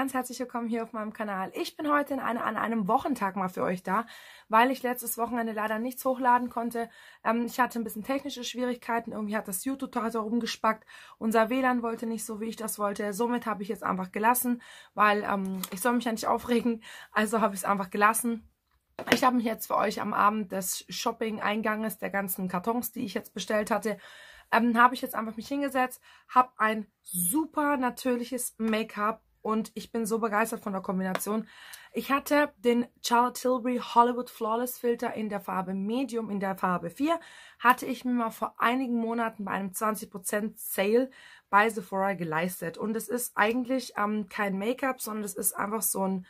ganz herzlich willkommen hier auf meinem Kanal. Ich bin heute eine, an einem Wochentag mal für euch da, weil ich letztes Wochenende leider nichts hochladen konnte. Ähm, ich hatte ein bisschen technische Schwierigkeiten, irgendwie hat das YouTube-Tor rumgespackt, unser WLAN wollte nicht so, wie ich das wollte. Somit habe ich jetzt einfach gelassen, weil ähm, ich soll mich ja nicht aufregen, also habe ich es einfach gelassen. Ich habe mich jetzt für euch am Abend des Shopping-Einganges der ganzen Kartons, die ich jetzt bestellt hatte, ähm, habe ich jetzt einfach mich hingesetzt, habe ein super natürliches Make-up und ich bin so begeistert von der Kombination. Ich hatte den Charlotte Tilbury Hollywood Flawless Filter in der Farbe Medium, in der Farbe 4. Hatte ich mir mal vor einigen Monaten bei einem 20% Sale bei Sephora geleistet. Und es ist eigentlich ähm, kein Make-up, sondern es ist einfach so ein...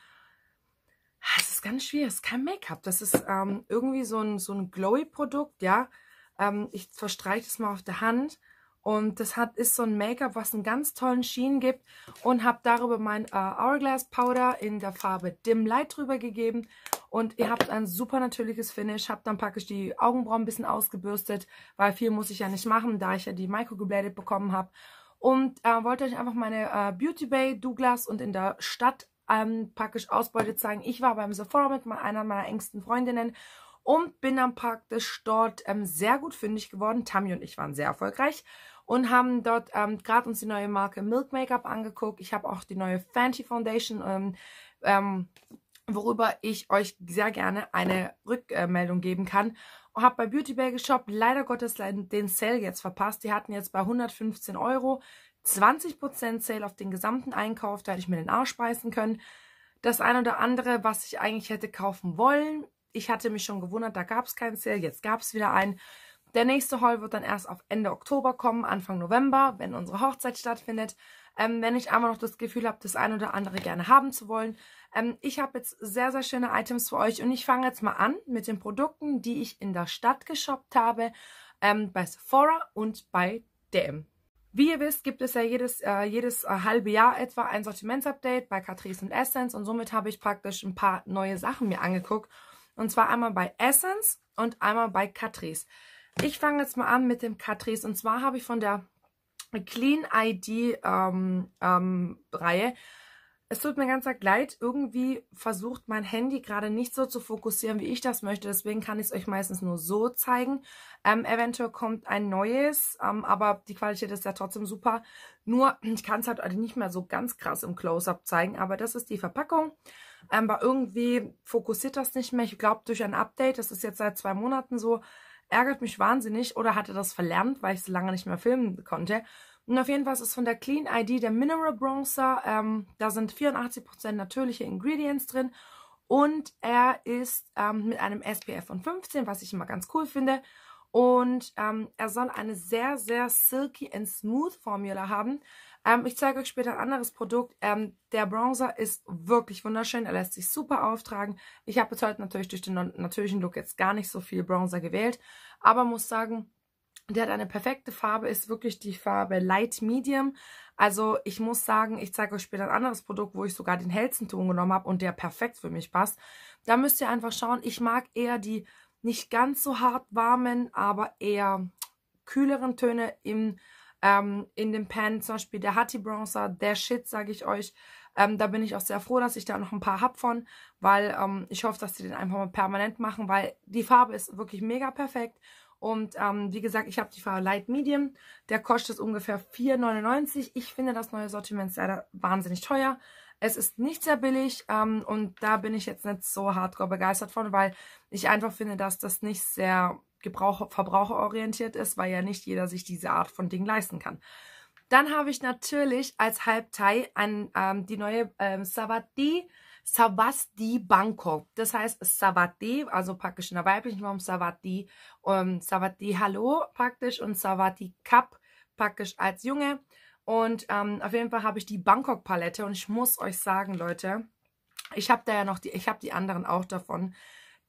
Ah, es ist ganz schwierig, es ist kein Make-up. Das ist ähm, irgendwie so ein, so ein Glowy-Produkt, ja. Ähm, ich verstreiche das mal auf der Hand und das hat, ist so ein Make-up, was einen ganz tollen Sheen gibt. Und habe darüber mein äh, Hourglass Powder in der Farbe Dim Light drüber gegeben. Und ihr habt ein super natürliches Finish. Habe dann praktisch die Augenbrauen ein bisschen ausgebürstet, weil viel muss ich ja nicht machen, da ich ja die Micro gebladet bekommen habe. Und äh, wollte euch einfach meine äh, Beauty Bay, Douglas und in der Stadt ähm, praktisch Ausbeute zeigen. Ich war beim Sephora mit einer meiner engsten Freundinnen und bin dann praktisch dort ähm, sehr gut fündig geworden. Tammy und ich waren sehr erfolgreich und haben dort ähm, gerade uns die neue Marke Milk Makeup angeguckt. Ich habe auch die neue Fenty Foundation, ähm, ähm, worüber ich euch sehr gerne eine Rückmeldung geben kann. Und habe bei Beauty Bay geshoppt, leider Gottes den Sale jetzt verpasst. Die hatten jetzt bei 115 Euro 20% Sale auf den gesamten Einkauf. Da hätte ich mir den Arsch beißen können. Das ein oder andere, was ich eigentlich hätte kaufen wollen. Ich hatte mich schon gewundert, da gab es keinen Sale. Jetzt gab es wieder einen. Der nächste Haul wird dann erst auf Ende Oktober kommen, Anfang November, wenn unsere Hochzeit stattfindet. Ähm, wenn ich einmal noch das Gefühl habe, das ein oder andere gerne haben zu wollen. Ähm, ich habe jetzt sehr, sehr schöne Items für euch und ich fange jetzt mal an mit den Produkten, die ich in der Stadt geshoppt habe, ähm, bei Sephora und bei DM. Wie ihr wisst, gibt es ja jedes, äh, jedes äh, halbe Jahr etwa ein Sortimentsupdate bei Catrice und Essence und somit habe ich praktisch ein paar neue Sachen mir angeguckt. Und zwar einmal bei Essence und einmal bei Catrice. Ich fange jetzt mal an mit dem Catrice. Und zwar habe ich von der Clean ID ähm, ähm, Reihe. Es tut mir ganz arg leid, irgendwie versucht mein Handy gerade nicht so zu fokussieren, wie ich das möchte. Deswegen kann ich es euch meistens nur so zeigen. Ähm, eventuell kommt ein neues, ähm, aber die Qualität ist ja trotzdem super. Nur, ich kann es halt nicht mehr so ganz krass im Close-Up zeigen, aber das ist die Verpackung. Ähm, aber irgendwie fokussiert das nicht mehr. Ich glaube, durch ein Update, das ist jetzt seit zwei Monaten so, ärgert mich wahnsinnig oder hatte das verlernt, weil ich so lange nicht mehr filmen konnte. Und auf jeden Fall ist es von der Clean ID der Mineral Bronzer. Ähm, da sind 84% natürliche Ingredients drin. Und er ist ähm, mit einem SPF von 15, was ich immer ganz cool finde. Und ähm, er soll eine sehr, sehr silky and smooth Formula haben. Ähm, ich zeige euch später ein anderes Produkt. Ähm, der Bronzer ist wirklich wunderschön. Er lässt sich super auftragen. Ich habe jetzt heute natürlich durch den natürlichen Look jetzt gar nicht so viel Bronzer gewählt. Aber muss sagen, der hat eine perfekte Farbe, ist wirklich die Farbe Light Medium. Also ich muss sagen, ich zeige euch später ein anderes Produkt, wo ich sogar den hellsten Ton genommen habe und der perfekt für mich passt. Da müsst ihr einfach schauen. Ich mag eher die nicht ganz so hart warmen, aber eher kühleren Töne im ähm, in dem Pan, zum Beispiel der Hattie Bronzer, der Shit, sage ich euch. Ähm, da bin ich auch sehr froh, dass ich da noch ein paar hab von, weil ähm, ich hoffe, dass die den einfach mal permanent machen, weil die Farbe ist wirklich mega perfekt. Und ähm, wie gesagt, ich habe die Farbe Light Medium. Der kostet ungefähr 4,99. Ich finde das neue Sortiment leider wahnsinnig teuer. Es ist nicht sehr billig ähm, und da bin ich jetzt nicht so hardcore begeistert von, weil ich einfach finde, dass das nicht sehr Gebrauch, verbraucherorientiert ist, weil ja nicht jeder sich diese Art von Ding leisten kann. Dann habe ich natürlich als Halbteil an ähm, die neue ähm, Savati Savasti Bangkok. Das heißt Savati, also praktisch in der weiblichen Form Savati, um, ähm, Savati Hallo praktisch und Savati Cup praktisch als Junge. Und ähm, auf jeden Fall habe ich die Bangkok Palette und ich muss euch sagen, Leute, ich habe da ja noch die, ich habe die anderen auch davon.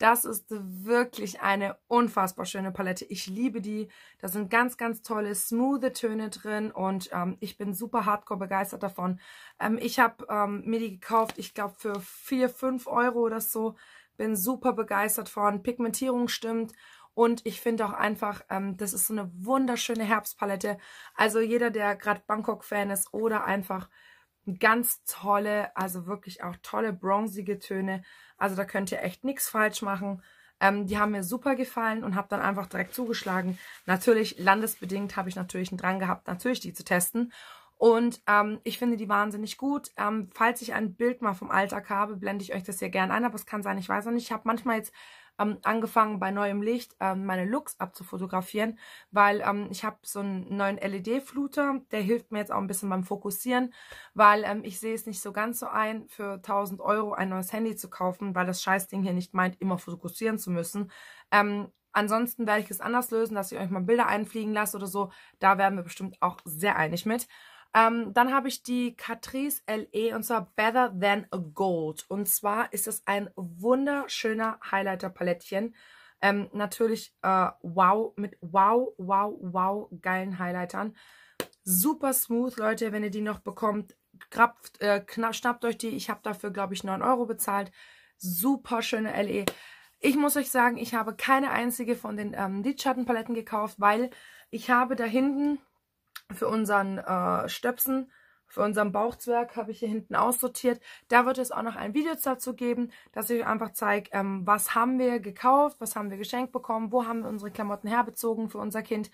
Das ist wirklich eine unfassbar schöne Palette. Ich liebe die. Da sind ganz, ganz tolle, smooth Töne drin und ähm, ich bin super hardcore begeistert davon. Ähm, ich habe ähm, mir die gekauft, ich glaube für 4, 5 Euro oder so. Bin super begeistert von. Pigmentierung stimmt. Und ich finde auch einfach, ähm, das ist so eine wunderschöne Herbstpalette. Also jeder, der gerade Bangkok-Fan ist oder einfach ganz tolle, also wirklich auch tolle bronzige Töne. Also da könnt ihr echt nichts falsch machen. Ähm, die haben mir super gefallen und habe dann einfach direkt zugeschlagen. Natürlich, landesbedingt habe ich natürlich einen Drang gehabt, natürlich die zu testen. Und ähm, ich finde die wahnsinnig gut. Ähm, falls ich ein Bild mal vom Alltag habe, blende ich euch das hier gerne ein. Aber es kann sein, ich weiß noch nicht. Ich habe manchmal jetzt ähm, angefangen, bei neuem Licht ähm, meine Looks abzufotografieren, weil ähm, ich habe so einen neuen LED-Fluter, der hilft mir jetzt auch ein bisschen beim Fokussieren, weil ähm, ich sehe es nicht so ganz so ein, für 1000 Euro ein neues Handy zu kaufen, weil das Scheißding hier nicht meint, immer fokussieren zu müssen. Ähm, Ansonsten werde ich es anders lösen, dass ich euch mal Bilder einfliegen lasse oder so. Da werden wir bestimmt auch sehr einig mit. Ähm, dann habe ich die Catrice LE und zwar Better Than Gold. Und zwar ist es ein wunderschöner Highlighter-Palettchen. Ähm, natürlich äh, wow, mit wow, wow, wow geilen Highlightern. Super smooth, Leute, wenn ihr die noch bekommt, grabt, äh, schnappt euch die. Ich habe dafür, glaube ich, 9 Euro bezahlt. Super schöne LE. Ich muss euch sagen, ich habe keine einzige von den ähm, Lidschattenpaletten gekauft, weil ich habe da hinten für unseren äh, Stöpsen, für unseren Bauchzwerg habe ich hier hinten aussortiert. Da wird es auch noch ein Video dazu geben, dass ich euch einfach zeige, ähm, was haben wir gekauft, was haben wir geschenkt bekommen, wo haben wir unsere Klamotten herbezogen für unser Kind.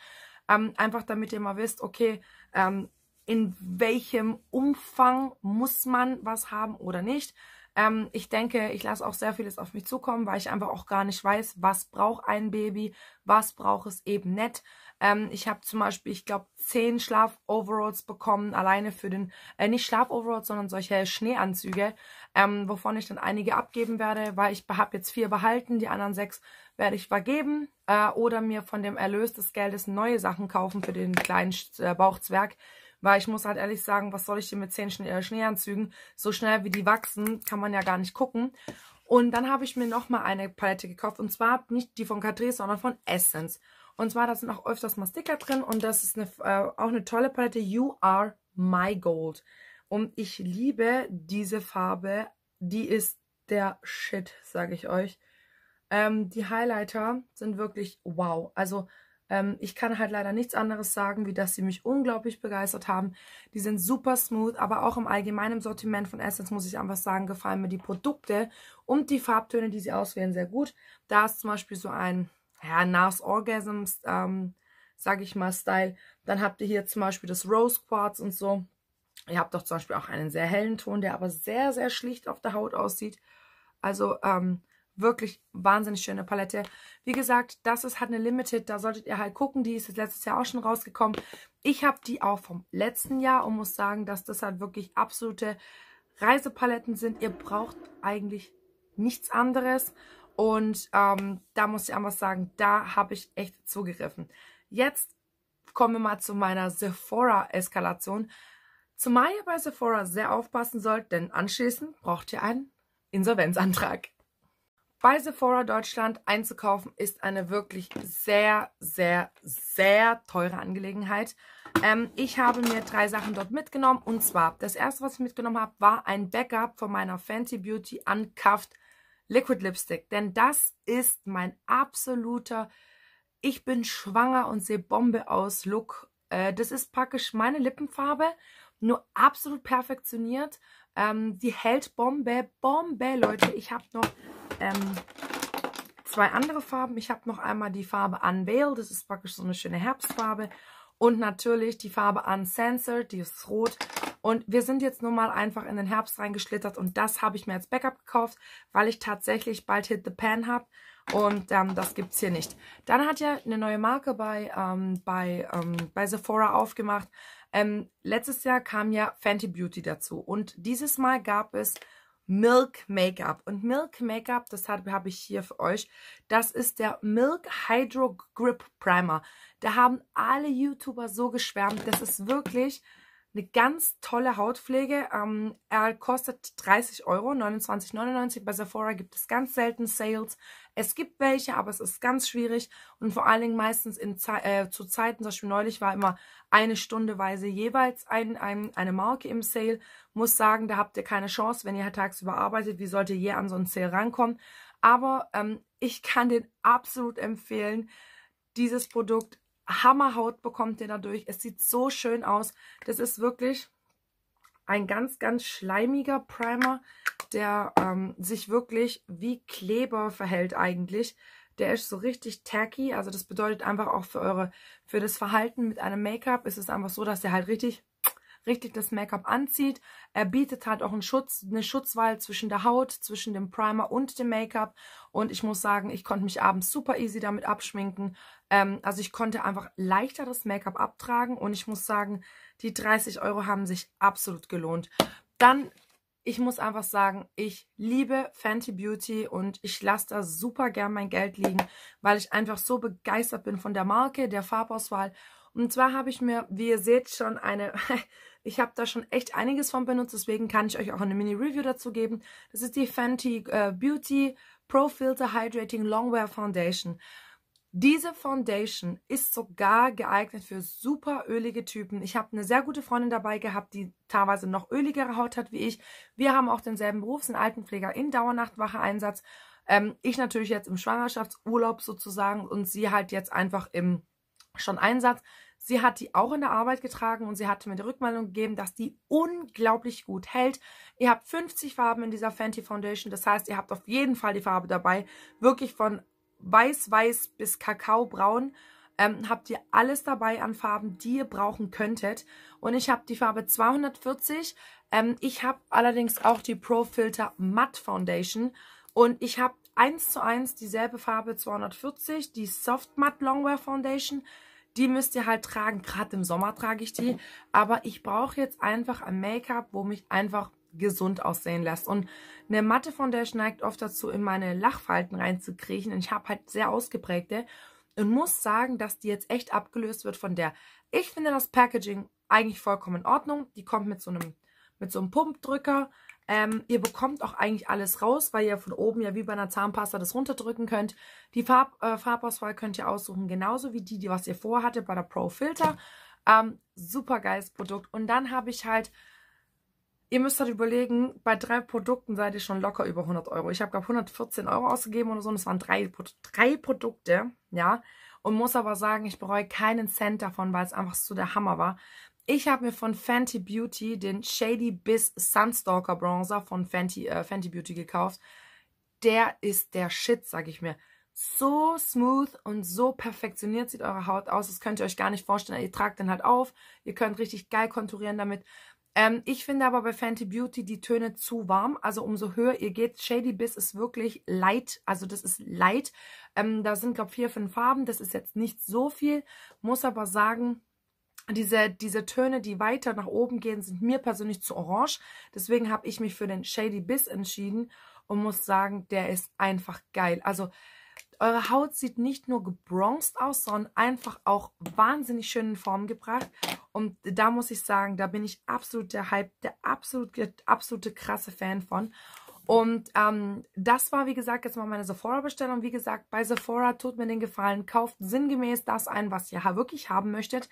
Ähm, einfach damit ihr mal wisst, okay, ähm, in welchem Umfang muss man was haben oder nicht. Ähm, ich denke, ich lasse auch sehr vieles auf mich zukommen, weil ich einfach auch gar nicht weiß, was braucht ein Baby, was braucht es eben nicht. Ähm, ich habe zum Beispiel, ich glaube, zehn Schlaf-Overalls bekommen, alleine für den, äh, nicht Schlaf-Overalls, sondern solche Schneeanzüge, ähm, wovon ich dann einige abgeben werde, weil ich habe jetzt vier behalten, die anderen sechs werde ich vergeben äh, oder mir von dem Erlös des Geldes neue Sachen kaufen für den kleinen äh, Bauchzwerg. Weil ich muss halt ehrlich sagen, was soll ich denn mit zehn Schne äh, Schneeanzügen? So schnell wie die wachsen, kann man ja gar nicht gucken. Und dann habe ich mir nochmal eine Palette gekauft. Und zwar nicht die von Catrice, sondern von Essence. Und zwar, da sind auch öfters mal Sticker drin und das ist eine, äh, auch eine tolle Palette. You Are My Gold. Und ich liebe diese Farbe. Die ist der Shit, sage ich euch. Ähm, die Highlighter sind wirklich wow. Also ähm, ich kann halt leider nichts anderes sagen, wie dass sie mich unglaublich begeistert haben. Die sind super smooth, aber auch im allgemeinen Sortiment von Essence muss ich einfach sagen, gefallen mir die Produkte und die Farbtöne, die sie auswählen, sehr gut. Da ist zum Beispiel so ein ja, Nas Orgasms, ähm, sag ich mal, Style. Dann habt ihr hier zum Beispiel das Rose Quartz und so. Ihr habt doch zum Beispiel auch einen sehr hellen Ton, der aber sehr, sehr schlicht auf der Haut aussieht. Also ähm, wirklich wahnsinnig schöne Palette. Wie gesagt, das ist halt eine Limited, da solltet ihr halt gucken. Die ist letztes Jahr auch schon rausgekommen. Ich habe die auch vom letzten Jahr und muss sagen, dass das halt wirklich absolute Reisepaletten sind. Ihr braucht eigentlich nichts anderes. Und ähm, da muss ich einfach sagen, da habe ich echt zugegriffen. Jetzt kommen wir mal zu meiner Sephora-Eskalation. Zumal ihr bei Sephora sehr aufpassen sollt, denn anschließend braucht ihr einen Insolvenzantrag. Bei Sephora Deutschland einzukaufen ist eine wirklich sehr, sehr, sehr teure Angelegenheit. Ähm, ich habe mir drei Sachen dort mitgenommen und zwar, das erste, was ich mitgenommen habe, war ein Backup von meiner Fenty Beauty Uncuffed Liquid Lipstick, denn das ist mein absoluter Ich bin schwanger und sehe Bombe aus Look. Äh, das ist praktisch meine Lippenfarbe, nur absolut perfektioniert. Ähm, die hält Bombe, Bombe, Leute. Ich habe noch ähm, zwei andere Farben. Ich habe noch einmal die Farbe Unveil, das ist praktisch so eine schöne Herbstfarbe. Und natürlich die Farbe Uncensored, die ist rot. Und wir sind jetzt nun mal einfach in den Herbst reingeschlittert und das habe ich mir als Backup gekauft, weil ich tatsächlich bald Hit the Pan habe und ähm, das gibt es hier nicht. Dann hat ja eine neue Marke bei, ähm, bei, ähm, bei Sephora aufgemacht. Ähm, letztes Jahr kam ja Fenty Beauty dazu und dieses Mal gab es Milk Make-up. Und Milk Make-up, das habe hab ich hier für euch, das ist der Milk Hydro Grip Primer. Da haben alle YouTuber so geschwärmt, das ist wirklich eine ganz tolle Hautpflege. Ähm, er kostet 30 Euro, 29,99. Bei Sephora gibt es ganz selten Sales. Es gibt welche, aber es ist ganz schwierig und vor allen Dingen meistens in Ze äh, zu Zeiten, zum Beispiel neulich war immer eine Stundeweise jeweils ein, ein, eine Marke im Sale. Muss sagen, da habt ihr keine Chance, wenn ihr halt tagsüber arbeitet. Wie sollt ihr je an so einen Sale rankommen? Aber ähm, ich kann den absolut empfehlen. Dieses Produkt Hammerhaut bekommt ihr dadurch. Es sieht so schön aus. Das ist wirklich ein ganz, ganz schleimiger Primer, der ähm, sich wirklich wie Kleber verhält eigentlich. Der ist so richtig tacky, also das bedeutet einfach auch für eure, für das Verhalten mit einem Make-up ist es einfach so, dass der halt richtig richtig das Make-up anzieht. Er bietet halt auch einen Schutz, eine Schutzwahl zwischen der Haut, zwischen dem Primer und dem Make-up. Und ich muss sagen, ich konnte mich abends super easy damit abschminken. Ähm, also ich konnte einfach leichter das Make-up abtragen. Und ich muss sagen, die 30 Euro haben sich absolut gelohnt. Dann ich muss einfach sagen, ich liebe Fenty Beauty und ich lasse da super gern mein Geld liegen, weil ich einfach so begeistert bin von der Marke, der Farbauswahl. Und zwar habe ich mir, wie ihr seht, schon eine Ich habe da schon echt einiges von benutzt, deswegen kann ich euch auch eine Mini-Review dazu geben. Das ist die Fenty äh, Beauty Pro Filter Hydrating Longwear Foundation. Diese Foundation ist sogar geeignet für super ölige Typen. Ich habe eine sehr gute Freundin dabei gehabt, die teilweise noch öligere Haut hat wie ich. Wir haben auch denselben Beruf, sind Altenpfleger in Dauernachtwache-Einsatz. Ähm, ich natürlich jetzt im Schwangerschaftsurlaub sozusagen und sie halt jetzt einfach im schon Einsatz. Sie hat die auch in der Arbeit getragen und sie hatte mir die Rückmeldung gegeben, dass die unglaublich gut hält. Ihr habt 50 Farben in dieser Fenty Foundation, das heißt, ihr habt auf jeden Fall die Farbe dabei. Wirklich von weiß-weiß bis kakaobraun ähm, habt ihr alles dabei an Farben, die ihr brauchen könntet. Und ich habe die Farbe 240. Ähm, ich habe allerdings auch die Pro Filter Matte Foundation. Und ich habe eins zu eins dieselbe Farbe 240, die Soft Matte Longwear Foundation. Die müsst ihr halt tragen. Gerade im Sommer trage ich die. Aber ich brauche jetzt einfach ein Make-up, wo mich einfach gesund aussehen lässt. Und eine matte Foundation neigt oft dazu, in meine Lachfalten reinzukriechen. Und ich habe halt sehr ausgeprägte. Und muss sagen, dass die jetzt echt abgelöst wird von der. Ich finde das Packaging eigentlich vollkommen in Ordnung. Die kommt mit so einem, mit so einem Pumpdrücker. Ähm, ihr bekommt auch eigentlich alles raus, weil ihr von oben ja wie bei einer Zahnpasta das runterdrücken könnt. Die Farb, äh, Farbauswahl könnt ihr aussuchen, genauso wie die, die was ihr vorhatte bei der Pro Filter. Ähm, super geiles Produkt. Und dann habe ich halt, ihr müsst halt überlegen, bei drei Produkten seid ihr schon locker über 100 Euro. Ich habe, glaube 114 Euro ausgegeben oder so und es waren drei, drei Produkte, ja. Und muss aber sagen, ich bereue keinen Cent davon, weil es einfach so der Hammer war. Ich habe mir von Fenty Beauty den Shady Biz Sunstalker Bronzer von Fenty, äh, Fenty Beauty gekauft. Der ist der Shit, sage ich mir. So smooth und so perfektioniert sieht eure Haut aus. Das könnt ihr euch gar nicht vorstellen. Ihr tragt den halt auf. Ihr könnt richtig geil konturieren damit. Ähm, ich finde aber bei Fenty Beauty die Töne zu warm. Also umso höher ihr geht. Shady Biz ist wirklich light. Also das ist light. Ähm, da sind, glaube ich, vier, fünf Farben. Das ist jetzt nicht so viel. Muss aber sagen, diese, diese Töne, die weiter nach oben gehen, sind mir persönlich zu orange. Deswegen habe ich mich für den Shady Biss entschieden und muss sagen, der ist einfach geil. Also eure Haut sieht nicht nur gebronzt aus, sondern einfach auch wahnsinnig schön in Form gebracht. Und da muss ich sagen, da bin ich absolut der Hype, der absolute, absolute krasse Fan von. Und ähm, das war, wie gesagt, jetzt mal meine Sephora-Bestellung. Wie gesagt, bei Sephora tut mir den Gefallen, kauft sinngemäß das ein, was ihr wirklich haben möchtet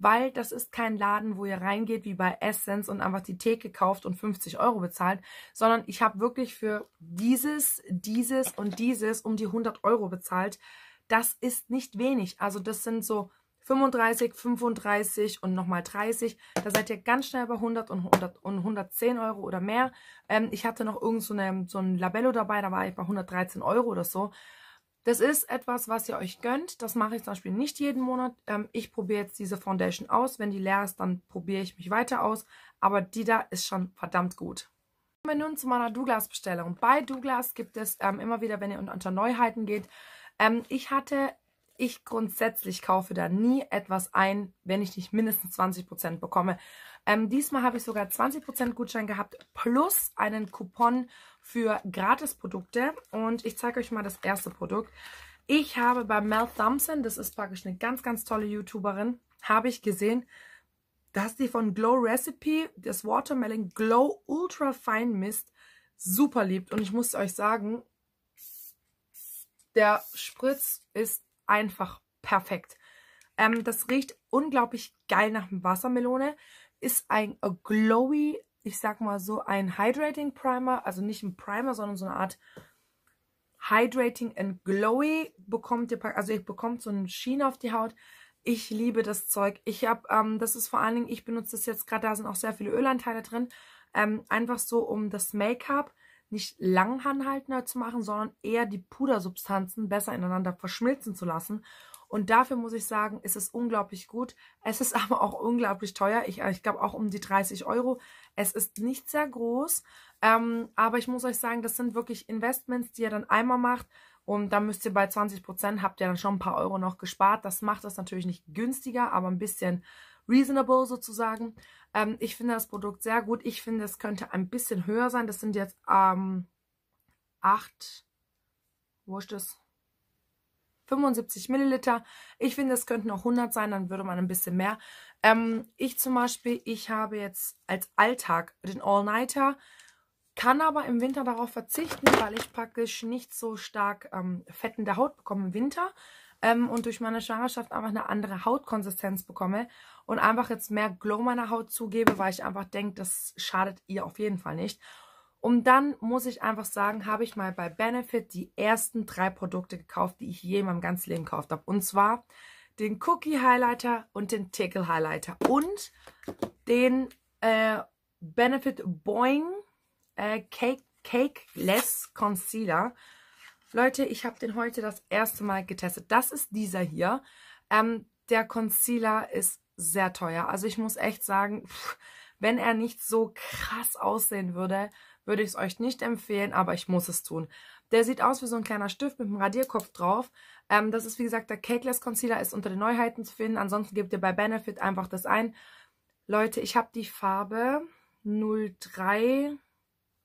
weil das ist kein Laden, wo ihr reingeht wie bei Essence und einfach die Theke kauft und 50 Euro bezahlt, sondern ich habe wirklich für dieses, dieses und dieses um die 100 Euro bezahlt. Das ist nicht wenig. Also das sind so 35, 35 und nochmal 30. Da seid ihr ganz schnell bei 100 und, 100 und 110 Euro oder mehr. Ähm, ich hatte noch irgend so, eine, so ein Labello dabei, da war ich bei 113 Euro oder so. Das ist etwas, was ihr euch gönnt. Das mache ich zum Beispiel nicht jeden Monat. Ähm, ich probiere jetzt diese Foundation aus. Wenn die leer ist, dann probiere ich mich weiter aus. Aber die da ist schon verdammt gut. Kommen wir nun zu meiner Douglas-Bestellung. Bei Douglas gibt es ähm, immer wieder, wenn ihr unter Neuheiten geht, ähm, ich hatte ich grundsätzlich kaufe da nie etwas ein, wenn ich nicht mindestens 20% bekomme. Ähm, diesmal habe ich sogar 20% Gutschein gehabt plus einen Coupon für Gratisprodukte. Und ich zeige euch mal das erste Produkt. Ich habe bei Mel Thompson, das ist praktisch eine ganz, ganz tolle YouTuberin, habe ich gesehen, dass die von Glow Recipe das Watermelon Glow Ultra Fine Mist super liebt. Und ich muss euch sagen, der Spritz ist einfach perfekt. Ähm, das riecht unglaublich geil nach Wassermelone. Ist ein glowy, ich sag mal so, ein Hydrating Primer. Also nicht ein Primer, sondern so eine Art Hydrating and Glowy. Bekommt ihr, also ihr bekommt so einen Sheen auf die Haut. Ich liebe das Zeug. Ich habe, ähm, das ist vor allen Dingen, ich benutze das jetzt gerade, da sind auch sehr viele Ölanteile drin. Ähm, einfach so um das Make-up nicht lang zu machen, sondern eher die Pudersubstanzen besser ineinander verschmilzen zu lassen. Und dafür muss ich sagen, ist es unglaublich gut. Es ist aber auch unglaublich teuer. Ich, äh, ich glaube auch um die 30 Euro. Es ist nicht sehr groß. Ähm, aber ich muss euch sagen, das sind wirklich Investments, die ihr dann einmal macht. Und dann müsst ihr bei 20% Prozent, habt ihr dann schon ein paar Euro noch gespart. Das macht das natürlich nicht günstiger, aber ein bisschen reasonable sozusagen. Ähm, ich finde das Produkt sehr gut. Ich finde, es könnte ein bisschen höher sein. Das sind jetzt ähm, 8, wo ist das? 75 Milliliter. Ich finde, es könnten auch 100 sein, dann würde man ein bisschen mehr. Ähm, ich zum Beispiel, ich habe jetzt als Alltag den All-Nighter, kann aber im Winter darauf verzichten, weil ich praktisch nicht so stark ähm, fettende Haut bekomme im Winter ähm, und durch meine Schwangerschaft einfach eine andere Hautkonsistenz bekomme und einfach jetzt mehr Glow meiner Haut zugebe, weil ich einfach denke, das schadet ihr auf jeden Fall nicht. Und dann muss ich einfach sagen, habe ich mal bei Benefit die ersten drei Produkte gekauft, die ich je in meinem ganzen Leben gekauft habe. Und zwar den Cookie Highlighter und den Tickle Highlighter und den äh, Benefit Boing äh, Cake Cakeless Concealer. Leute, ich habe den heute das erste Mal getestet. Das ist dieser hier. Ähm, der Concealer ist sehr teuer. Also ich muss echt sagen, pff, wenn er nicht so krass aussehen würde, würde ich es euch nicht empfehlen, aber ich muss es tun. Der sieht aus wie so ein kleiner Stift mit einem Radierkopf drauf. Ähm, das ist wie gesagt der Cakeless Concealer, ist unter den Neuheiten zu finden. Ansonsten gebt ihr bei Benefit einfach das ein. Leute, ich habe die Farbe 03.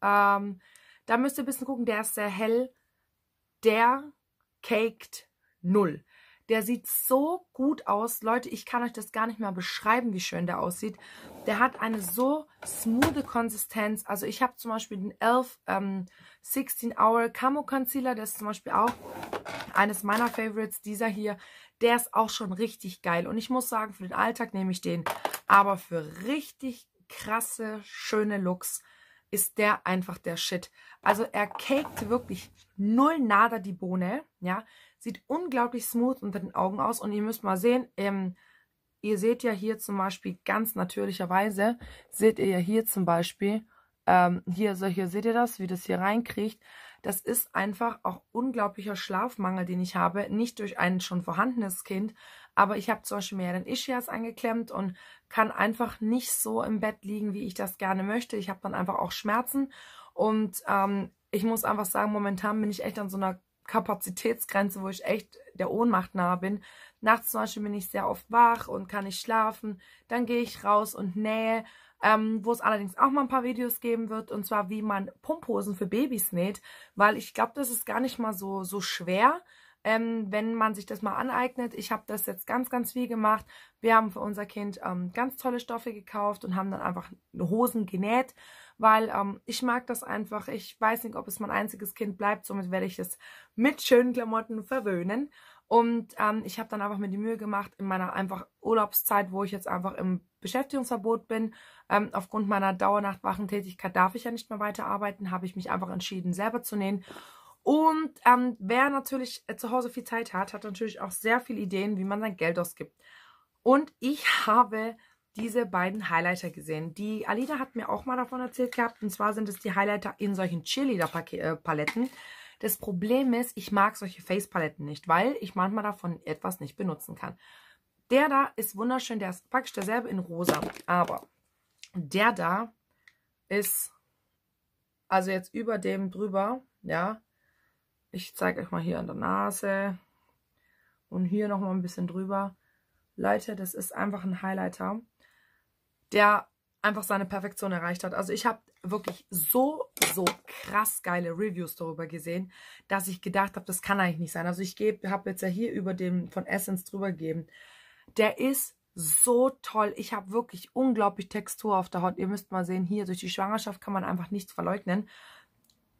Ähm, da müsst ihr ein bisschen gucken, der ist sehr hell der caked null. Der sieht so gut aus. Leute, ich kann euch das gar nicht mehr beschreiben, wie schön der aussieht. Der hat eine so smooth Konsistenz. Also ich habe zum Beispiel den Elf ähm, 16 Hour Camo Concealer. Der ist zum Beispiel auch eines meiner Favorites. Dieser hier, der ist auch schon richtig geil. Und ich muss sagen, für den Alltag nehme ich den. Aber für richtig krasse, schöne Looks ist der einfach der Shit. Also er caked wirklich null nada die Bohne, ja. Sieht unglaublich smooth unter den Augen aus und ihr müsst mal sehen, ähm, ihr seht ja hier zum Beispiel ganz natürlicherweise, seht ihr ja hier zum Beispiel, ähm, hier, so, hier seht ihr das, wie das hier reinkriegt. Das ist einfach auch unglaublicher Schlafmangel, den ich habe. Nicht durch ein schon vorhandenes Kind, aber ich habe zum Beispiel mehr den Ischias angeklemmt und kann einfach nicht so im Bett liegen, wie ich das gerne möchte. Ich habe dann einfach auch Schmerzen. Und ähm, ich muss einfach sagen, momentan bin ich echt an so einer Kapazitätsgrenze, wo ich echt der Ohnmacht nahe bin. Nachts zum Beispiel bin ich sehr oft wach und kann nicht schlafen. Dann gehe ich raus und nähe. Ähm, wo es allerdings auch mal ein paar Videos geben wird, und zwar wie man Pumphosen für Babys näht, weil ich glaube, das ist gar nicht mal so, so schwer, ähm, wenn man sich das mal aneignet. Ich habe das jetzt ganz, ganz viel gemacht. Wir haben für unser Kind ähm, ganz tolle Stoffe gekauft und haben dann einfach Hosen genäht, weil ähm, ich mag das einfach. Ich weiß nicht, ob es mein einziges Kind bleibt. Somit werde ich es mit schönen Klamotten verwöhnen. Und ähm, ich habe dann einfach mir die Mühe gemacht, in meiner einfach Urlaubszeit, wo ich jetzt einfach im Beschäftigungsverbot bin, ähm, aufgrund meiner Dauernachtwachentätigkeit darf ich ja nicht mehr weiterarbeiten, habe ich mich einfach entschieden, selber zu nähen. Und ähm, wer natürlich äh, zu Hause viel Zeit hat, hat natürlich auch sehr viele Ideen, wie man sein Geld ausgibt. Und ich habe diese beiden Highlighter gesehen. Die Alida hat mir auch mal davon erzählt gehabt. Und zwar sind es die Highlighter in solchen Cheerleader-Paletten. Äh, das Problem ist, ich mag solche Face-Paletten nicht, weil ich manchmal davon etwas nicht benutzen kann. Der da ist wunderschön, der ist praktisch derselbe in rosa. Aber der da ist, also jetzt über dem drüber, ja, ich zeige euch mal hier an der Nase und hier nochmal ein bisschen drüber. Leute, das ist einfach ein Highlighter, der einfach seine Perfektion erreicht hat. Also ich habe wirklich so, so krass geile Reviews darüber gesehen, dass ich gedacht habe, das kann eigentlich nicht sein. Also ich habe jetzt ja hier über dem von Essence drüber gegeben. Der ist so toll. Ich habe wirklich unglaublich Textur auf der Haut. Ihr müsst mal sehen, hier durch die Schwangerschaft kann man einfach nichts verleugnen.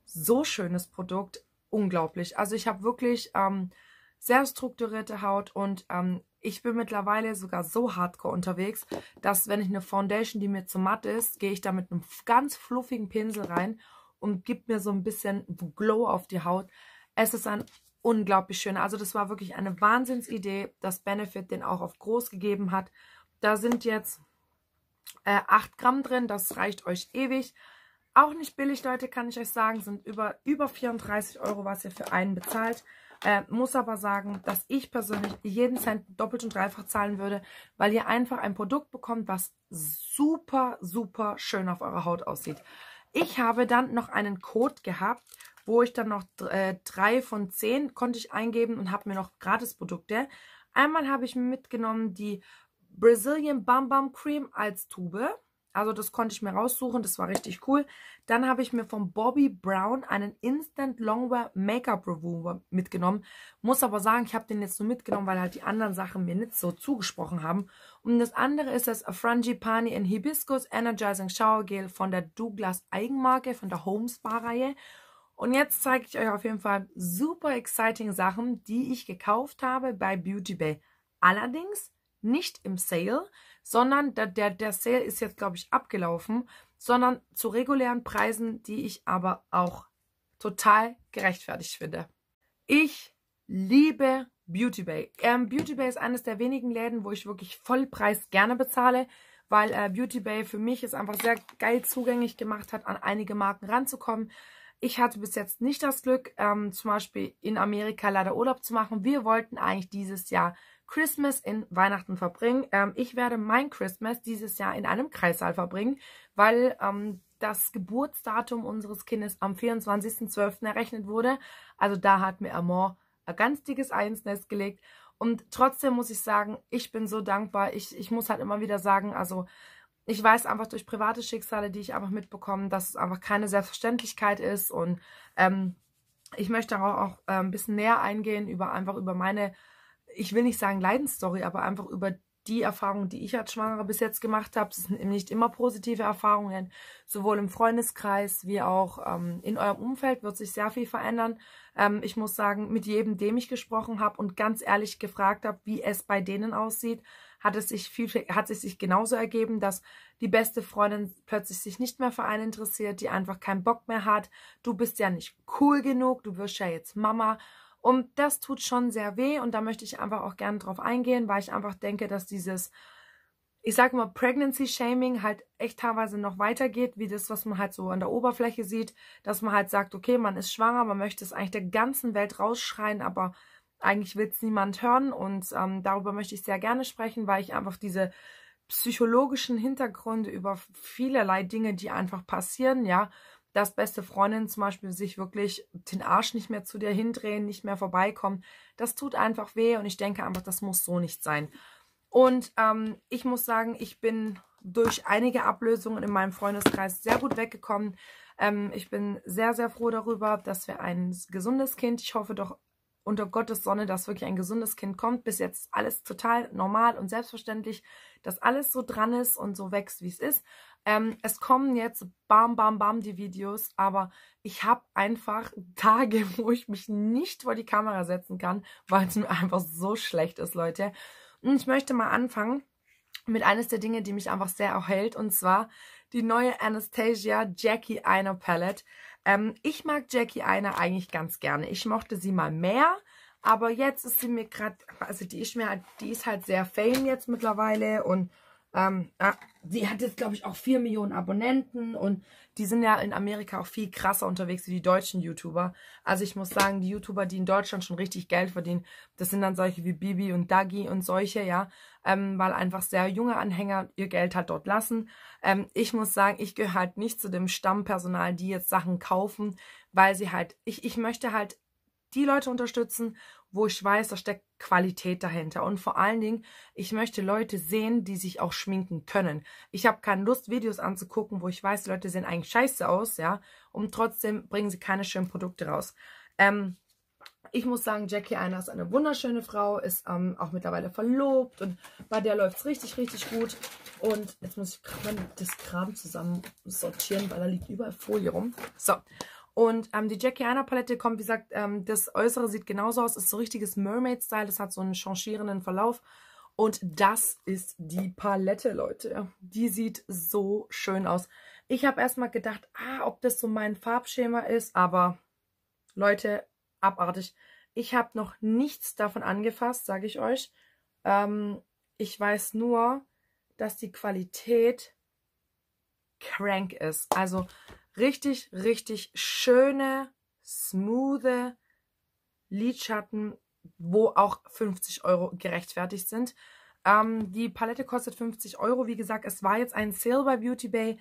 So schönes Produkt unglaublich. Also ich habe wirklich ähm, sehr strukturierte Haut und ähm, ich bin mittlerweile sogar so hardcore unterwegs, dass wenn ich eine Foundation, die mir zu matt ist, gehe ich da mit einem ganz fluffigen Pinsel rein und gebe mir so ein bisschen Glow auf die Haut. Es ist ein unglaublich schöner. Also das war wirklich eine Wahnsinnsidee, dass Benefit den auch auf groß gegeben hat. Da sind jetzt äh, 8 Gramm drin, das reicht euch ewig. Auch nicht billig, Leute, kann ich euch sagen, sind über, über 34 Euro, was ihr für einen bezahlt. Äh, muss aber sagen, dass ich persönlich jeden Cent doppelt und dreifach zahlen würde, weil ihr einfach ein Produkt bekommt, was super, super schön auf eurer Haut aussieht. Ich habe dann noch einen Code gehabt, wo ich dann noch äh, drei von zehn konnte ich eingeben und habe mir noch Gratisprodukte. Einmal habe ich mitgenommen die Brazilian Bum Bum Cream als Tube. Also das konnte ich mir raussuchen, das war richtig cool. Dann habe ich mir von Bobby Brown einen Instant Longwear Make-up Remover mitgenommen. Muss aber sagen, ich habe den jetzt nur mitgenommen, weil halt die anderen Sachen mir nicht so zugesprochen haben. Und das andere ist das Frangipani in Hibiscus Energizing Shower Gel von der Douglas Eigenmarke, von der Home Spa Reihe. Und jetzt zeige ich euch auf jeden Fall super exciting Sachen, die ich gekauft habe bei Beauty Bay. Allerdings nicht im Sale, sondern der, der, der Sale ist jetzt, glaube ich, abgelaufen, sondern zu regulären Preisen, die ich aber auch total gerechtfertigt finde. Ich liebe Beauty Bay. Ähm, Beauty Bay ist eines der wenigen Läden, wo ich wirklich Vollpreis gerne bezahle, weil äh, Beauty Bay für mich es einfach sehr geil zugänglich gemacht hat, an einige Marken ranzukommen. Ich hatte bis jetzt nicht das Glück, ähm, zum Beispiel in Amerika leider Urlaub zu machen. Wir wollten eigentlich dieses Jahr Christmas in Weihnachten verbringen. Ähm, ich werde mein Christmas dieses Jahr in einem Kreissaal verbringen, weil ähm, das Geburtsdatum unseres Kindes am 24.12. errechnet wurde. Also da hat mir Amor ein ganz dickes Einsnest gelegt. Und trotzdem muss ich sagen, ich bin so dankbar. Ich, ich muss halt immer wieder sagen, also ich weiß einfach durch private Schicksale, die ich einfach mitbekomme, dass es einfach keine Selbstverständlichkeit ist. Und ähm, ich möchte darauf auch äh, ein bisschen näher eingehen, über einfach über meine ich will nicht sagen Leidensstory, aber einfach über die Erfahrungen, die ich als Schwangere bis jetzt gemacht habe. Es sind nicht immer positive Erfahrungen. Sowohl im Freundeskreis wie auch ähm, in eurem Umfeld wird sich sehr viel verändern. Ähm, ich muss sagen, mit jedem, dem ich gesprochen habe und ganz ehrlich gefragt habe, wie es bei denen aussieht, hat es sich viel, hat es sich genauso ergeben, dass die beste Freundin plötzlich sich nicht mehr für einen interessiert, die einfach keinen Bock mehr hat. Du bist ja nicht cool genug, du wirst ja jetzt Mama und das tut schon sehr weh und da möchte ich einfach auch gerne drauf eingehen, weil ich einfach denke, dass dieses, ich sage mal, Pregnancy Shaming halt echt teilweise noch weitergeht, wie das, was man halt so an der Oberfläche sieht, dass man halt sagt, okay, man ist schwanger, man möchte es eigentlich der ganzen Welt rausschreien, aber eigentlich will es niemand hören und ähm, darüber möchte ich sehr gerne sprechen, weil ich einfach diese psychologischen Hintergründe über vielerlei Dinge, die einfach passieren, ja, dass beste Freundinnen zum Beispiel sich wirklich den Arsch nicht mehr zu dir hindrehen, nicht mehr vorbeikommen. Das tut einfach weh und ich denke einfach, das muss so nicht sein. Und ähm, ich muss sagen, ich bin durch einige Ablösungen in meinem Freundeskreis sehr gut weggekommen. Ähm, ich bin sehr, sehr froh darüber, dass wir ein gesundes Kind, ich hoffe doch unter Gottes Sonne, dass wirklich ein gesundes Kind kommt. Bis jetzt alles total normal und selbstverständlich, dass alles so dran ist und so wächst, wie es ist. Ähm, es kommen jetzt bam, bam, bam die Videos, aber ich habe einfach Tage, wo ich mich nicht vor die Kamera setzen kann, weil es mir einfach so schlecht ist, Leute. Und ich möchte mal anfangen mit eines der Dinge, die mich einfach sehr erhält, und zwar die neue Anastasia Jackie Einer Palette. Ähm, ich mag Jackie Einer eigentlich ganz gerne. Ich mochte sie mal mehr, aber jetzt ist sie mir gerade, also die ist mir, halt, die ist halt sehr fame jetzt mittlerweile und ähm, ah, sie hat jetzt, glaube ich, auch 4 Millionen Abonnenten und die sind ja in Amerika auch viel krasser unterwegs wie die deutschen YouTuber. Also ich muss sagen, die YouTuber, die in Deutschland schon richtig Geld verdienen, das sind dann solche wie Bibi und Dagi und solche, ja, ähm, weil einfach sehr junge Anhänger ihr Geld halt dort lassen. Ähm, ich muss sagen, ich gehöre halt nicht zu dem Stammpersonal, die jetzt Sachen kaufen, weil sie halt, ich, ich möchte halt die Leute unterstützen wo ich weiß, da steckt Qualität dahinter. Und vor allen Dingen, ich möchte Leute sehen, die sich auch schminken können. Ich habe keine Lust, Videos anzugucken, wo ich weiß, Leute sehen eigentlich scheiße aus, ja. Und trotzdem bringen sie keine schönen Produkte raus. Ähm, ich muss sagen, Jackie Einer ist eine wunderschöne Frau, ist ähm, auch mittlerweile verlobt und bei der läuft es richtig, richtig gut. Und jetzt muss ich das Kram zusammen sortieren, weil da liegt überall Folie rum. So, und ähm, die Jackie Anna Palette kommt, wie gesagt, ähm, das Äußere sieht genauso aus, ist so richtiges Mermaid-Style, das hat so einen changierenden Verlauf. Und das ist die Palette, Leute. Die sieht so schön aus. Ich habe erstmal gedacht, ah, ob das so mein Farbschema ist, aber Leute, abartig. Ich habe noch nichts davon angefasst, sage ich euch. Ähm, ich weiß nur, dass die Qualität crank ist. Also richtig, richtig schöne, smooth Lidschatten, wo auch 50 Euro gerechtfertigt sind. Ähm, die Palette kostet 50 Euro. Wie gesagt, es war jetzt ein Sale bei Beauty Bay.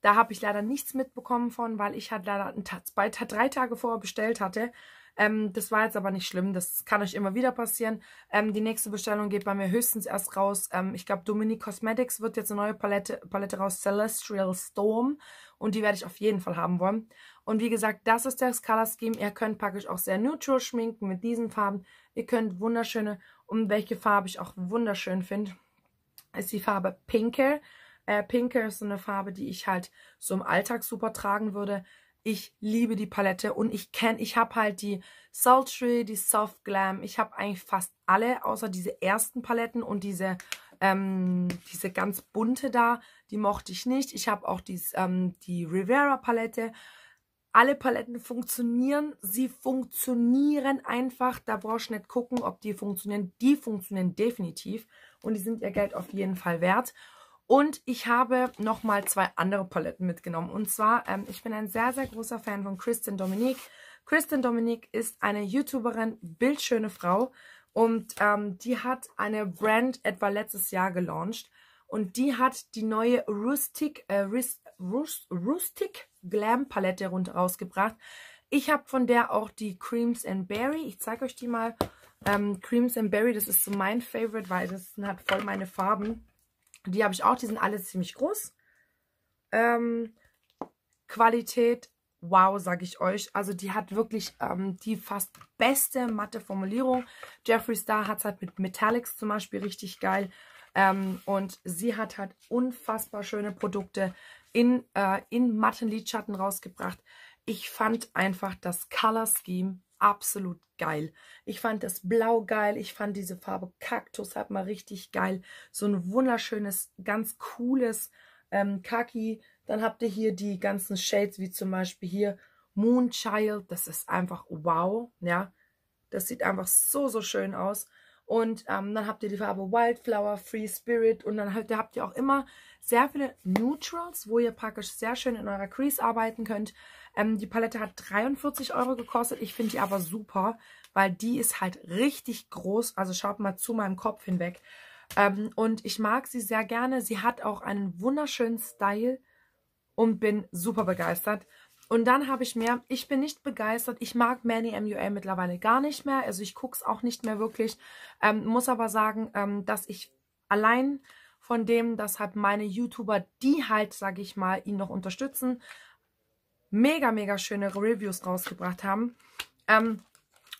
Da habe ich leider nichts mitbekommen von, weil ich halt leider bei, drei Tage vorher bestellt hatte. Ähm, das war jetzt aber nicht schlimm, das kann euch immer wieder passieren. Ähm, die nächste Bestellung geht bei mir höchstens erst raus. Ähm, ich glaube, Dominique Cosmetics wird jetzt eine neue Palette, Palette raus, Celestial Storm. Und die werde ich auf jeden Fall haben wollen. Und wie gesagt, das ist das Color Scheme. Ihr könnt praktisch auch sehr neutral schminken mit diesen Farben. Ihr könnt wunderschöne, und welche Farbe ich auch wunderschön finde, ist die Farbe Pinker. Äh, Pinker ist so eine Farbe, die ich halt so im Alltag super tragen würde. Ich liebe die Palette und ich kenne, ich habe halt die Sultry, die Soft Glam. Ich habe eigentlich fast alle, außer diese ersten Paletten und diese, ähm, diese ganz bunte da. Die mochte ich nicht. Ich habe auch dies, ähm, die Rivera Palette. Alle Paletten funktionieren. Sie funktionieren einfach. Da brauchst du nicht gucken, ob die funktionieren. Die funktionieren definitiv. Und die sind ihr Geld auf jeden Fall wert. Und ich habe nochmal zwei andere Paletten mitgenommen. Und zwar, ähm, ich bin ein sehr, sehr großer Fan von Kristen Dominique. Kristen Dominique ist eine YouTuberin, bildschöne Frau. Und ähm, die hat eine Brand etwa letztes Jahr gelauncht. Und die hat die neue Rustic, äh, Rus, Rus, Rustic Glam Palette rausgebracht. Ich habe von der auch die Creams and Berry. Ich zeige euch die mal. Ähm, Creams and Berry, das ist so mein Favorite, weil das hat voll meine Farben. Die habe ich auch, die sind alle ziemlich groß. Ähm, Qualität, wow, sage ich euch. Also die hat wirklich ähm, die fast beste matte Formulierung. Jeffree Star hat es halt mit Metallics zum Beispiel richtig geil. Ähm, und sie hat halt unfassbar schöne Produkte in, äh, in matten Lidschatten rausgebracht. Ich fand einfach das Color Scheme absolut geil. Ich fand das Blau geil, ich fand diese Farbe Kaktus hat mal richtig geil. So ein wunderschönes, ganz cooles ähm, Kaki. Dann habt ihr hier die ganzen Shades, wie zum Beispiel hier Moonchild. Das ist einfach wow, ja. Das sieht einfach so, so schön aus. Und ähm, dann habt ihr die Farbe Wildflower, Free Spirit und dann habt ihr, habt ihr auch immer sehr viele Neutrals, wo ihr praktisch sehr schön in eurer Crease arbeiten könnt. Ähm, die Palette hat 43 Euro gekostet. Ich finde die aber super, weil die ist halt richtig groß. Also schaut mal zu meinem Kopf hinweg. Ähm, und ich mag sie sehr gerne. Sie hat auch einen wunderschönen Style und bin super begeistert. Und dann habe ich mir, ich bin nicht begeistert, ich mag Manny MUA mittlerweile gar nicht mehr, also ich gucke es auch nicht mehr wirklich, ähm, muss aber sagen, ähm, dass ich allein von dem, dass halt meine YouTuber, die halt, sage ich mal, ihn noch unterstützen, mega, mega schöne Reviews rausgebracht haben. Ähm,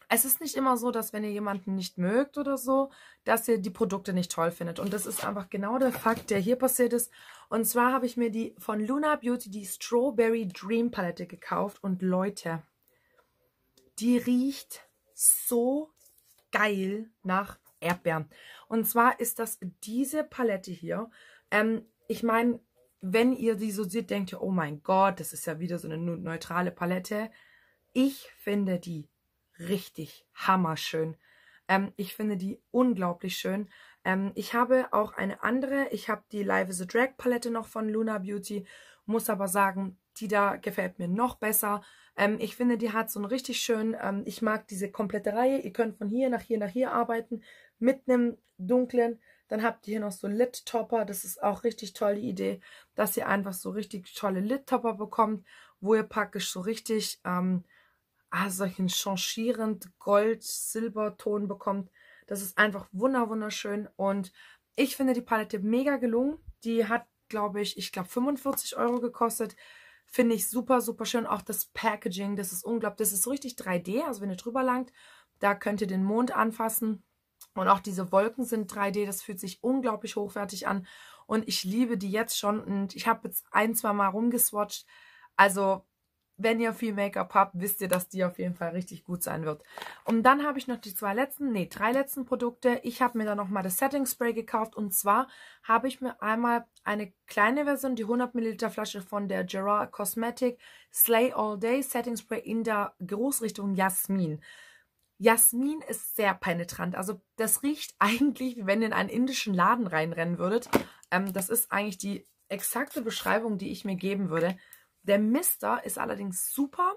es ist nicht immer so, dass wenn ihr jemanden nicht mögt oder so, dass ihr die Produkte nicht toll findet. Und das ist einfach genau der Fakt, der hier passiert ist. Und zwar habe ich mir die von Luna Beauty, die Strawberry Dream Palette gekauft. Und Leute, die riecht so geil nach Erdbeeren. Und zwar ist das diese Palette hier. Ähm, ich meine, wenn ihr die so seht, denkt ihr, oh mein Gott, das ist ja wieder so eine neutrale Palette. Ich finde die richtig hammerschön. Ähm, ich finde die unglaublich schön. Ähm, ich habe auch eine andere. Ich habe die Live is a Drag Palette noch von Luna Beauty. Muss aber sagen, die da gefällt mir noch besser. Ähm, ich finde, die hat so einen richtig schönen, ähm, ich mag diese komplette Reihe. Ihr könnt von hier nach hier nach hier arbeiten mit einem dunklen dann habt ihr hier noch so lid topper Das ist auch richtig toll, die Idee, dass ihr einfach so richtig tolle lid topper bekommt, wo ihr praktisch so richtig ähm, ah, solchen changierend Gold-Silberton bekommt. Das ist einfach wunder wunderschön und ich finde die Palette mega gelungen. Die hat, glaube ich, ich glaube 45 Euro gekostet. Finde ich super, super schön. Auch das Packaging, das ist unglaublich. Das ist so richtig 3D, also wenn ihr drüber langt, da könnt ihr den Mond anfassen. Und auch diese Wolken sind 3D, das fühlt sich unglaublich hochwertig an. Und ich liebe die jetzt schon. Und ich habe jetzt ein, zwei Mal rumgeswatcht. Also, wenn ihr viel Make-up habt, wisst ihr, dass die auf jeden Fall richtig gut sein wird. Und dann habe ich noch die zwei letzten, nee, drei letzten Produkte. Ich habe mir dann nochmal das Setting Spray gekauft. Und zwar habe ich mir einmal eine kleine Version, die 100 ml Flasche von der Gerard Cosmetic Slay All Day Setting Spray in der Großrichtung Jasmin. Jasmin ist sehr penetrant. Also das riecht eigentlich, wie wenn ihr in einen indischen Laden reinrennen würdet. Ähm, das ist eigentlich die exakte Beschreibung, die ich mir geben würde. Der Mister ist allerdings super.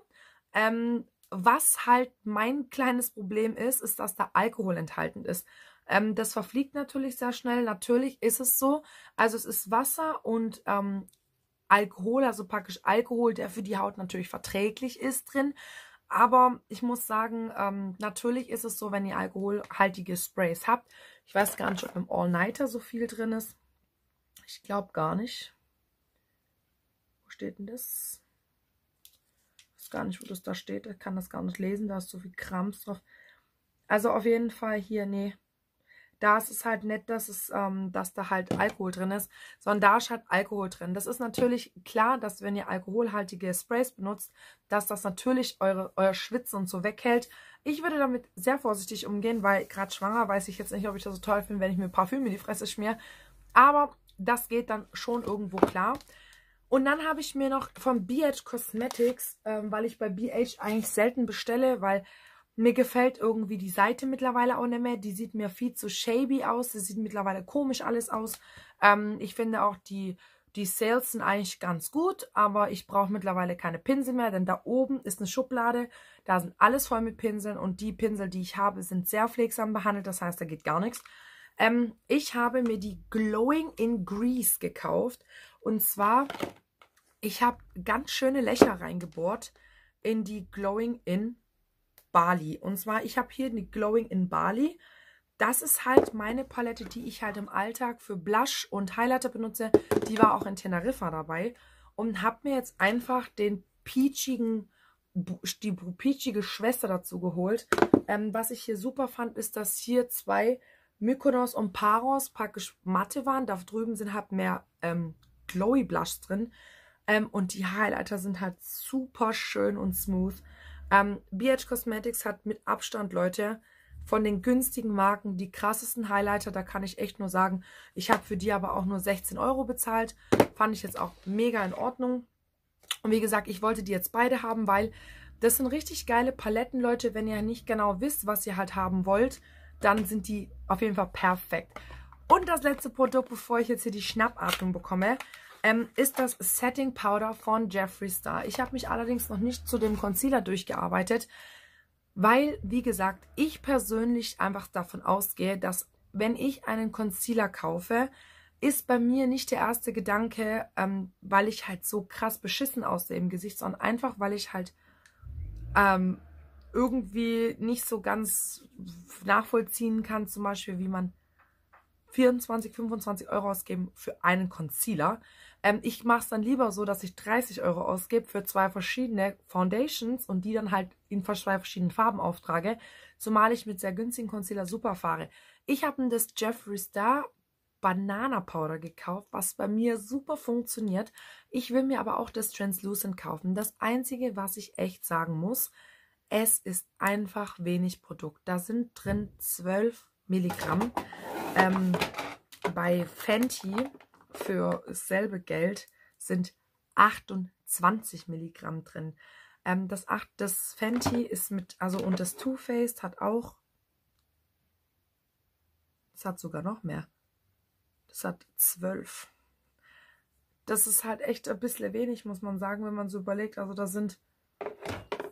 Ähm, was halt mein kleines Problem ist, ist, dass da Alkohol enthalten ist. Ähm, das verfliegt natürlich sehr schnell. Natürlich ist es so. Also es ist Wasser und ähm, Alkohol, also praktisch Alkohol, der für die Haut natürlich verträglich ist drin. Aber ich muss sagen, ähm, natürlich ist es so, wenn ihr alkoholhaltige Sprays habt. Ich weiß gar nicht, ob im All-Nighter so viel drin ist. Ich glaube gar nicht. Wo steht denn das? Ich weiß gar nicht, wo das da steht. Ich kann das gar nicht lesen. Da ist so viel Krams drauf. Also auf jeden Fall hier, nee, da ist es halt nicht, dass, es, ähm, dass da halt Alkohol drin ist, sondern da ist halt Alkohol drin. Das ist natürlich klar, dass wenn ihr alkoholhaltige Sprays benutzt, dass das natürlich eure, euer Schwitzen und so weghält. Ich würde damit sehr vorsichtig umgehen, weil gerade schwanger weiß ich jetzt nicht, ob ich das so toll finde, wenn ich mir Parfüm in die Fresse schmier. Aber das geht dann schon irgendwo klar. Und dann habe ich mir noch von BH Cosmetics, ähm, weil ich bei BH eigentlich selten bestelle, weil mir gefällt irgendwie die Seite mittlerweile auch nicht mehr. Die sieht mir viel zu shabby aus. Das sieht mittlerweile komisch alles aus. Ähm, ich finde auch die, die Sales sind eigentlich ganz gut, aber ich brauche mittlerweile keine Pinsel mehr, denn da oben ist eine Schublade. Da sind alles voll mit Pinseln und die Pinsel, die ich habe, sind sehr pflegsam behandelt. Das heißt, da geht gar nichts. Ähm, ich habe mir die Glowing in Grease gekauft. Und zwar, ich habe ganz schöne Löcher reingebohrt in die Glowing in Bali. Und zwar, ich habe hier eine Glowing in Bali. Das ist halt meine Palette, die ich halt im Alltag für Blush und Highlighter benutze. Die war auch in Teneriffa dabei. Und habe mir jetzt einfach den peachigen, die peachige Schwester dazu geholt. Ähm, was ich hier super fand, ist, dass hier zwei Mykonos und Paros praktisch matte waren. Da drüben sind halt mehr ähm, Glowy Blush drin. Ähm, und die Highlighter sind halt super schön und smooth. Ähm, BH Cosmetics hat mit Abstand, Leute, von den günstigen Marken die krassesten Highlighter. Da kann ich echt nur sagen, ich habe für die aber auch nur 16 Euro bezahlt. Fand ich jetzt auch mega in Ordnung. Und wie gesagt, ich wollte die jetzt beide haben, weil das sind richtig geile Paletten, Leute. Wenn ihr nicht genau wisst, was ihr halt haben wollt, dann sind die auf jeden Fall perfekt. Und das letzte Produkt, bevor ich jetzt hier die Schnappatmung bekomme ähm, ist das Setting Powder von Jeffree Star. Ich habe mich allerdings noch nicht zu dem Concealer durchgearbeitet, weil, wie gesagt, ich persönlich einfach davon ausgehe, dass wenn ich einen Concealer kaufe, ist bei mir nicht der erste Gedanke, ähm, weil ich halt so krass beschissen aussehe im Gesicht, sondern einfach, weil ich halt ähm, irgendwie nicht so ganz nachvollziehen kann, zum Beispiel, wie man 24, 25 Euro ausgeben für einen Concealer. Ähm, ich mache es dann lieber so, dass ich 30 Euro ausgebe für zwei verschiedene Foundations und die dann halt in zwei verschiedenen Farben auftrage, zumal ich mit sehr günstigen Concealer super fahre. Ich habe das Jeffree Star Banana Powder gekauft, was bei mir super funktioniert. Ich will mir aber auch das Translucent kaufen. Das Einzige, was ich echt sagen muss, es ist einfach wenig Produkt. Da sind drin 12 Milligramm. Ähm, bei Fenty für dasselbe Geld sind 28 Milligramm drin. Ähm, das, 8, das Fenty ist mit, also und das Too Faced hat auch, es hat sogar noch mehr. Das hat 12. Das ist halt echt ein bisschen wenig, muss man sagen, wenn man so überlegt. Also da sind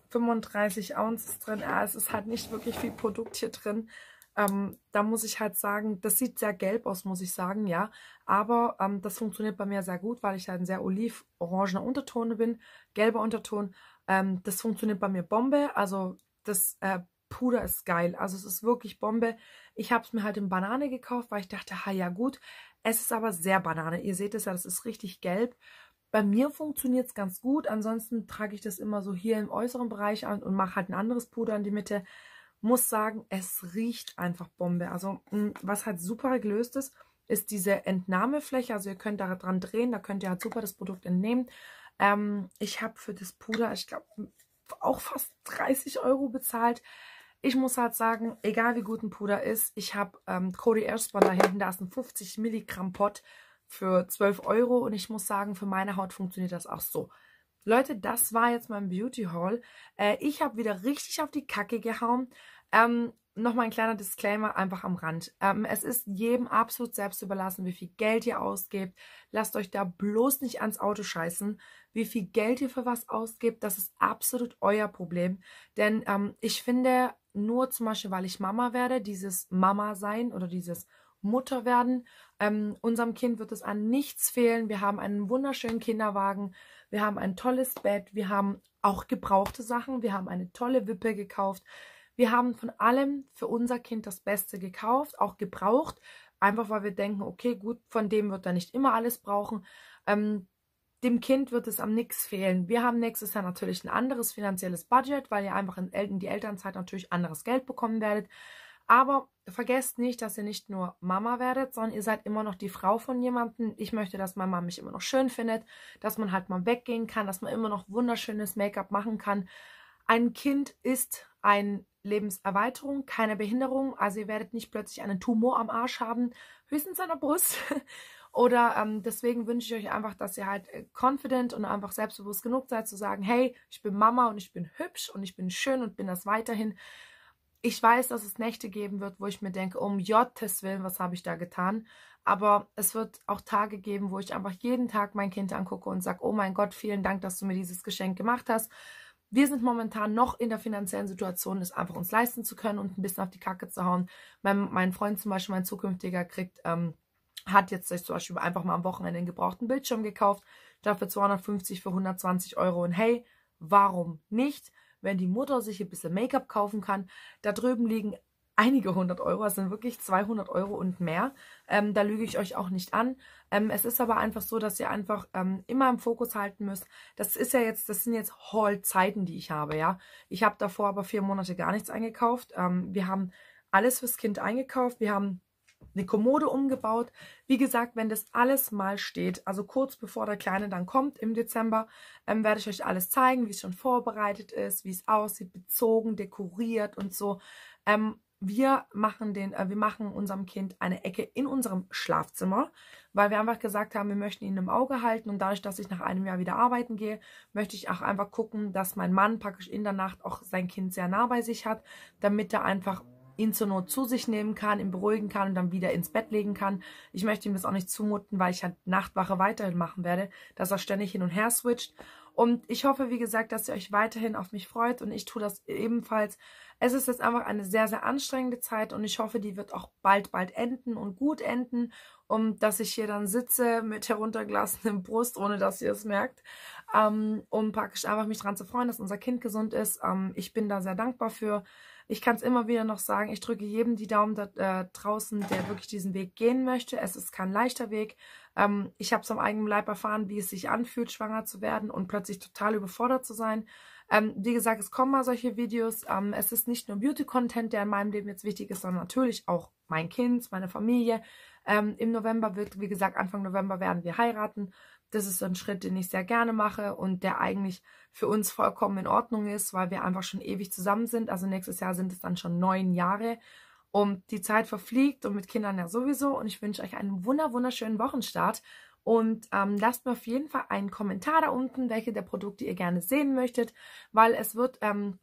35 Ounces drin. Ja, es ist halt nicht wirklich viel Produkt hier drin. Ähm, da muss ich halt sagen, das sieht sehr gelb aus, muss ich sagen, ja. Aber ähm, das funktioniert bei mir sehr gut, weil ich halt ein sehr oliv-orangener Unterton bin, gelber Unterton. Ähm, das funktioniert bei mir Bombe, also das äh, Puder ist geil. Also es ist wirklich Bombe. Ich habe es mir halt in Banane gekauft, weil ich dachte, ha ja gut. Es ist aber sehr Banane. Ihr seht es ja, das ist richtig gelb. Bei mir funktioniert es ganz gut. Ansonsten trage ich das immer so hier im äußeren Bereich an und mache halt ein anderes Puder in die Mitte muss sagen, es riecht einfach Bombe. Also mm, was halt super gelöst ist, ist diese Entnahmefläche. Also ihr könnt da dran drehen, da könnt ihr halt super das Produkt entnehmen. Ähm, ich habe für das Puder, ich glaube, auch fast 30 Euro bezahlt. Ich muss halt sagen, egal wie gut ein Puder ist, ich habe ähm, Cody Airspun da hinten, da ist ein 50 Milligramm Pot für 12 Euro und ich muss sagen, für meine Haut funktioniert das auch so. Leute, das war jetzt mein Beauty Haul. Äh, ich habe wieder richtig auf die Kacke gehauen. Ähm, Nochmal ein kleiner Disclaimer, einfach am Rand. Ähm, es ist jedem absolut selbst überlassen, wie viel Geld ihr ausgebt. Lasst euch da bloß nicht ans Auto scheißen. Wie viel Geld ihr für was ausgebt, das ist absolut euer Problem. Denn ähm, ich finde, nur zum Beispiel, weil ich Mama werde, dieses Mama sein oder dieses Mutter werden, ähm, unserem Kind wird es an nichts fehlen. Wir haben einen wunderschönen Kinderwagen. Wir haben ein tolles Bett. Wir haben auch gebrauchte Sachen. Wir haben eine tolle Wippe gekauft. Wir haben von allem für unser Kind das Beste gekauft, auch gebraucht. Einfach weil wir denken, okay, gut, von dem wird er nicht immer alles brauchen. Ähm, dem Kind wird es am nichts fehlen. Wir haben nächstes Jahr natürlich ein anderes finanzielles Budget, weil ihr einfach in, die Elternzeit natürlich anderes Geld bekommen werdet. Aber vergesst nicht, dass ihr nicht nur Mama werdet, sondern ihr seid immer noch die Frau von jemandem. Ich möchte, dass Mama mich immer noch schön findet, dass man halt mal weggehen kann, dass man immer noch wunderschönes Make-up machen kann. Ein Kind ist eine Lebenserweiterung, keine Behinderung. Also ihr werdet nicht plötzlich einen Tumor am Arsch haben, höchstens an der Brust. Oder ähm, deswegen wünsche ich euch einfach, dass ihr halt äh, confident und einfach selbstbewusst genug seid zu sagen, hey, ich bin Mama und ich bin hübsch und ich bin schön und bin das weiterhin ich weiß, dass es Nächte geben wird, wo ich mir denke, um Jottes Willen, was habe ich da getan? Aber es wird auch Tage geben, wo ich einfach jeden Tag mein Kind angucke und sage, oh mein Gott, vielen Dank, dass du mir dieses Geschenk gemacht hast. Wir sind momentan noch in der finanziellen Situation, es einfach uns leisten zu können und ein bisschen auf die Kacke zu hauen. Mein, mein Freund zum Beispiel, mein zukünftiger, kriegt, ähm, hat jetzt sich zum Beispiel einfach mal am Wochenende einen gebrauchten Bildschirm gekauft, dafür 250 für 120 Euro und hey, warum nicht? wenn die Mutter sich ein bisschen Make-up kaufen kann. Da drüben liegen einige hundert Euro, es sind wirklich 200 Euro und mehr. Ähm, da lüge ich euch auch nicht an. Ähm, es ist aber einfach so, dass ihr einfach ähm, immer im Fokus halten müsst. Das ist ja jetzt, das sind jetzt Haul-Zeiten, die ich habe, ja. Ich habe davor aber vier Monate gar nichts eingekauft. Ähm, wir haben alles fürs Kind eingekauft. Wir haben eine Kommode umgebaut. Wie gesagt, wenn das alles mal steht, also kurz bevor der Kleine dann kommt im Dezember, ähm, werde ich euch alles zeigen, wie es schon vorbereitet ist, wie es aussieht, bezogen, dekoriert und so. Ähm, wir machen den, äh, wir machen unserem Kind eine Ecke in unserem Schlafzimmer, weil wir einfach gesagt haben, wir möchten ihn im Auge halten und dadurch, dass ich nach einem Jahr wieder arbeiten gehe, möchte ich auch einfach gucken, dass mein Mann praktisch in der Nacht auch sein Kind sehr nah bei sich hat, damit er einfach ihn zur Not zu sich nehmen kann, ihn beruhigen kann und dann wieder ins Bett legen kann. Ich möchte ihm das auch nicht zumuten, weil ich halt Nachtwache weiterhin machen werde, dass er ständig hin und her switcht. Und ich hoffe, wie gesagt, dass ihr euch weiterhin auf mich freut und ich tue das ebenfalls. Es ist jetzt einfach eine sehr, sehr anstrengende Zeit und ich hoffe, die wird auch bald, bald enden und gut enden, Und dass ich hier dann sitze mit heruntergelassenem Brust, ohne dass ihr es merkt, um ähm, praktisch einfach mich dran zu freuen, dass unser Kind gesund ist. Ähm, ich bin da sehr dankbar für. Ich kann es immer wieder noch sagen, ich drücke jedem die Daumen da äh, draußen, der wirklich diesen Weg gehen möchte. Es ist kein leichter Weg. Ähm, ich habe es am eigenen Leib erfahren, wie es sich anfühlt, schwanger zu werden und plötzlich total überfordert zu sein. Ähm, wie gesagt, es kommen mal solche Videos. Ähm, es ist nicht nur Beauty-Content, der in meinem Leben jetzt wichtig ist, sondern natürlich auch mein Kind, meine Familie. Ähm, Im November wird, wie gesagt, Anfang November werden wir heiraten. Das ist so ein Schritt, den ich sehr gerne mache und der eigentlich für uns vollkommen in Ordnung ist, weil wir einfach schon ewig zusammen sind. Also nächstes Jahr sind es dann schon neun Jahre. Und die Zeit verfliegt und mit Kindern ja sowieso. Und ich wünsche euch einen wunder wunderschönen Wochenstart. Und ähm, lasst mir auf jeden Fall einen Kommentar da unten, welche der Produkte ihr gerne sehen möchtet, weil es wird ähm,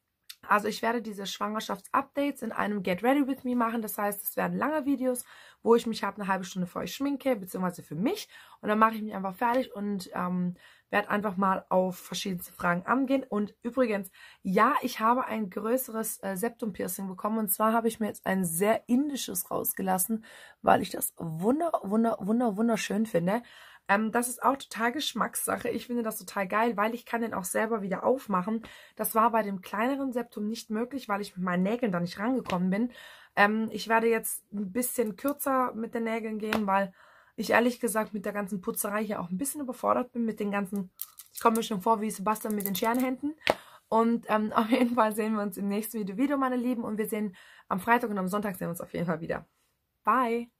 also ich werde diese Schwangerschaftsupdates in einem Get Ready With Me machen. Das heißt, es werden lange Videos, wo ich mich habe eine halbe Stunde für euch schminke, beziehungsweise für mich. Und dann mache ich mich einfach fertig und ähm, werde einfach mal auf verschiedenste Fragen angehen. Und übrigens, ja, ich habe ein größeres äh, Septum-Piercing bekommen. Und zwar habe ich mir jetzt ein sehr indisches rausgelassen, weil ich das wunder, wunder, wunder, wunderschön finde. Ähm, das ist auch total Geschmackssache. Ich finde das total geil, weil ich kann den auch selber wieder aufmachen. Das war bei dem kleineren Septum nicht möglich, weil ich mit meinen Nägeln da nicht rangekommen bin. Ähm, ich werde jetzt ein bisschen kürzer mit den Nägeln gehen, weil ich ehrlich gesagt mit der ganzen Putzerei hier auch ein bisschen überfordert bin, mit den ganzen, ich komme mir schon vor wie Sebastian mit den Scherenhänden. Und ähm, auf jeden Fall sehen wir uns im nächsten Video, wieder, meine Lieben. Und wir sehen am Freitag und am Sonntag sehen wir uns auf jeden Fall wieder. Bye!